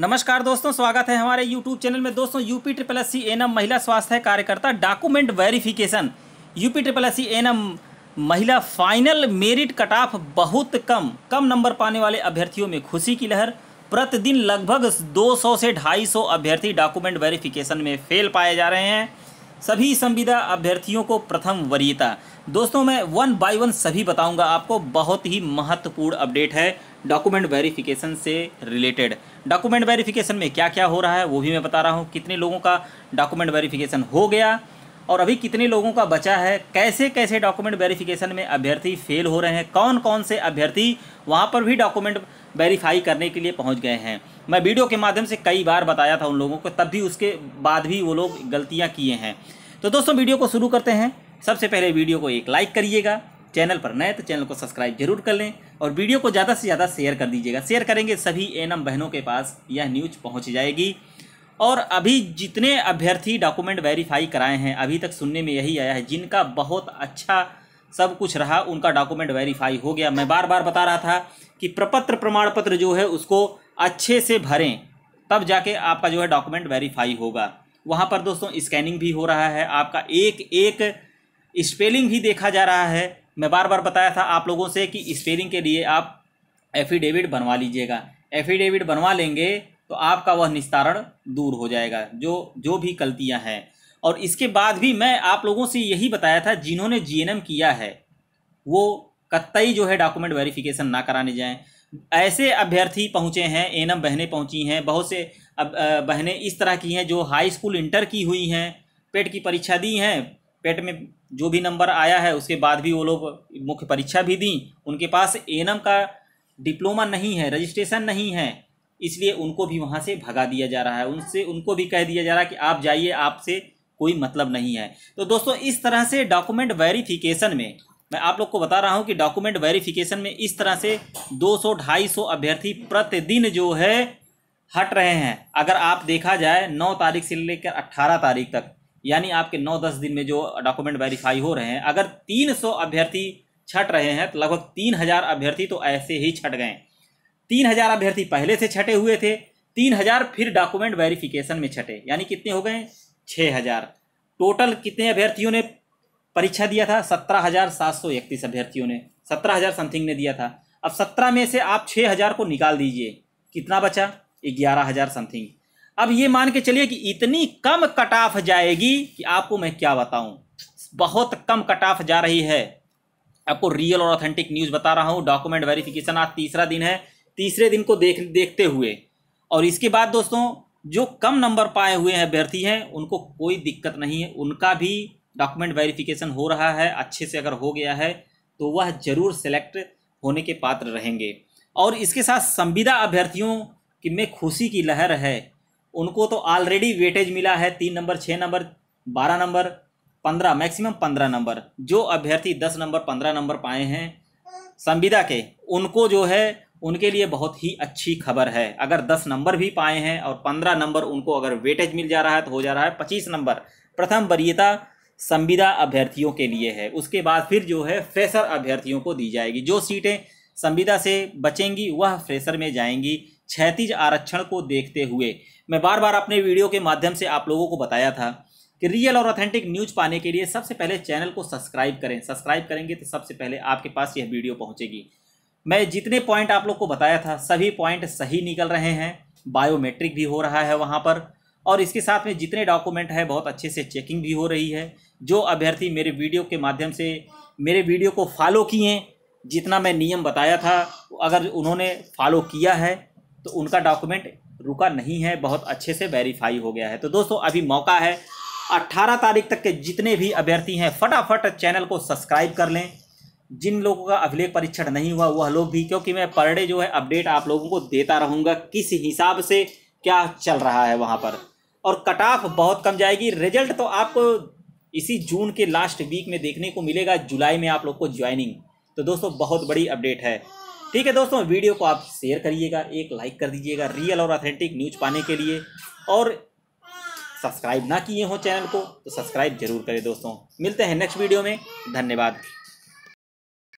नमस्कार दोस्तों स्वागत है हमारे YouTube चैनल में दोस्तों UP triple S C N M महिला स्वास्थ्य कार्यकर्ता document verification UP triple S C N M महिला फाइनल मेरिट कट ऑफ बहुत कम कम नंबर पाने वाले अभ्यर्थियों में खुशी की लहर प्रतिदिन लगभग 200 से 250 अभ्यर्थी डॉक्यूमेंट वेरिफिकेशन में फेल पाए जा रहे हैं सभी संविदा अभ्यर्थियों को प्रथम वरीयता दोस्तों मैं वन बाय वन सभी बताऊंगा आपको बहुत ही महत्वपूर्ण अपडेट है डॉक्यूमेंट वेरिफिकेशन से रिलेटेड डॉक्यूमेंट वेरिफिकेशन में क्या क्या हो रहा है वो भी मैं बता रहा हूँ कितने लोगों का डॉक्यूमेंट वेरिफिकेशन हो गया और अभी कितने लोगों का बचा है कैसे कैसे डॉक्यूमेंट वेरिफिकेशन में अभ्यर्थी फेल हो रहे हैं कौन कौन से अभ्यर्थी वहाँ पर भी डॉक्यूमेंट वेरीफाई करने के लिए पहुंच गए हैं मैं वीडियो के माध्यम से कई बार बताया था उन लोगों को तब भी उसके बाद भी वो लोग गलतियाँ किए हैं तो दोस्तों वीडियो को शुरू करते हैं सबसे पहले वीडियो को एक लाइक करिएगा चैनल पर नए तो चैनल को सब्सक्राइब जरूर कर लें और वीडियो को ज़्यादा से ज़्यादा शेयर कर दीजिएगा शेयर करेंगे सभी एनम बहनों के पास यह न्यूज पहुँच जाएगी और अभी जितने अभ्यर्थी डॉक्यूमेंट वेरीफाई कराए हैं अभी तक सुनने में यही आया है जिनका बहुत अच्छा सब कुछ रहा उनका डॉक्यूमेंट वेरीफाई हो गया मैं बार बार बता रहा था कि प्रपत्र प्रमाण पत्र जो है उसको अच्छे से भरें तब जाके आपका जो है डॉक्यूमेंट वेरीफाई होगा वहाँ पर दोस्तों स्कैनिंग भी हो रहा है आपका एक एक स्पेलिंग भी देखा जा रहा है मैं बार बार बताया था आप लोगों से कि स्पेलिंग के लिए आप एफिडेविट बनवा लीजिएगा एफिडेविट बनवा लेंगे तो आपका वह निस्तारण दूर हो जाएगा जो जो भी गलतियाँ हैं और इसके बाद भी मैं आप लोगों से यही बताया था जिन्होंने जी किया है वो कत्तई जो है डॉक्यूमेंट वेरिफिकेशन ना कराने जाएं ऐसे अभ्यर्थी पहुंचे हैं एनम बहनें पहुंची हैं बहुत से अब बहनें इस तरह की हैं जो हाई स्कूल इंटर की हुई हैं पेट की परीक्षा दी हैं पेट में जो भी नंबर आया है उसके बाद भी वो लोग मुख्य परीक्षा भी दी उनके पास एनम का डिप्लोमा नहीं है रजिस्ट्रेशन नहीं है इसलिए उनको भी वहाँ से भगा दिया जा रहा है उनसे उनको भी कह दिया जा रहा है कि आप जाइए आपसे कोई मतलब नहीं है तो दोस्तों इस तरह से डॉक्यूमेंट वेरिफिकेशन में मैं आप लोग को बता रहा हूं कि डॉक्यूमेंट वेरिफिकेशन में इस तरह से 200-250 अभ्यर्थी प्रतिदिन जो है हट रहे हैं अगर आप देखा जाए 9 तारीख से लेकर 18 तारीख तक यानी आपके 9-10 दिन में जो डॉक्यूमेंट वेरीफाई हो रहे हैं अगर 300 अभ्यर्थी छट रहे हैं तो लगभग 3000 अभ्यर्थी तो ऐसे ही छट गए तीन अभ्यर्थी पहले से छटे हुए थे तीन फिर डॉक्यूमेंट वेरिफिकेशन में छटे यानी कितने हो गए छः हज़ार टोटल कितने अभ्यर्थियों ने परीक्षा दिया था सत्रह हज़ार सात सौ इकतीस अभ्यर्थियों ने सत्रह हज़ार समथिंग ने दिया था अब सत्रह में से आप छः हज़ार को निकाल दीजिए कितना बचा ग्यारह हज़ार समथिंग अब ये मान के चलिए कि इतनी कम कट ऑफ जाएगी कि आपको मैं क्या बताऊं बहुत कम कट ऑफ जा रही है आपको रियल और ऑथेंटिक न्यूज़ बता रहा हूँ डॉक्यूमेंट वेरिफिकेशन आज तीसरा दिन है तीसरे दिन को देख देखते हुए और इसके बाद दोस्तों जो कम नंबर पाए हुए हैं अभ्यर्थी हैं उनको कोई दिक्कत नहीं है उनका भी डॉक्यूमेंट वेरिफिकेशन हो रहा है अच्छे से अगर हो गया है तो वह जरूर सेलेक्ट होने के पात्र रहेंगे और इसके साथ संविदा अभ्यर्थियों की में खुशी की लहर है उनको तो ऑलरेडी वेटेज मिला है तीन नंबर छः नंबर बारह नंबर पंद्रह मैक्सिमम पंद्रह नंबर जो अभ्यर्थी दस नंबर पंद्रह नंबर पाए हैं संविदा के उनको जो है उनके लिए बहुत ही अच्छी खबर है अगर दस नंबर भी पाए हैं और पंद्रह नंबर उनको अगर वेटेज मिल जा रहा है तो हो जा रहा है पच्चीस नंबर प्रथम वरीयता संविदा अभ्यर्थियों के लिए है उसके बाद फिर जो है फ्रेशर अभ्यर्थियों को दी जाएगी जो सीटें संविदा से बचेंगी वह फ्रेशर में जाएंगी क्षैतिज आरक्षण को देखते हुए मैं बार बार अपने वीडियो के माध्यम से आप लोगों को बताया था कि रियल और ऑथेंटिक न्यूज पाने के लिए सबसे पहले चैनल को सब्सक्राइब करें सब्सक्राइब करेंगे तो सबसे पहले आपके पास यह वीडियो पहुंचेगी मैं जितने पॉइंट आप लोग को बताया था सभी पॉइंट सही निकल रहे हैं बायोमेट्रिक भी हो रहा है वहाँ पर और इसके साथ में जितने डॉक्यूमेंट है बहुत अच्छे से चेकिंग भी हो रही है जो अभ्यर्थी मेरे वीडियो के माध्यम से मेरे वीडियो को फॉलो किए जितना मैं नियम बताया था अगर उन्होंने फॉलो किया है तो उनका डॉक्यूमेंट रुका नहीं है बहुत अच्छे से वेरीफाई हो गया है तो दोस्तों अभी मौका है 18 तारीख तक के जितने भी अभ्यर्थी हैं फटाफट चैनल को सब्सक्राइब कर लें जिन लोगों का अभिलेख परीक्षण नहीं हुआ वह लोग भी क्योंकि मैं पर डे जो है अपडेट आप लोगों को देता रहूँगा किस हिसाब से क्या चल रहा है वहाँ पर और कट ऑफ बहुत कम जाएगी रिजल्ट तो आपको इसी जून के लास्ट वीक में देखने को मिलेगा जुलाई में आप लोग को ज्वाइनिंग तो दोस्तों बहुत बड़ी अपडेट है ठीक है दोस्तों वीडियो को आप शेयर करिएगा एक लाइक कर दीजिएगा रियल और ऑथेंटिक न्यूज पाने के लिए और सब्सक्राइब ना किए हो चैनल को तो सब्सक्राइब जरूर करें दोस्तों मिलते हैं नेक्स्ट वीडियो में धन्यवाद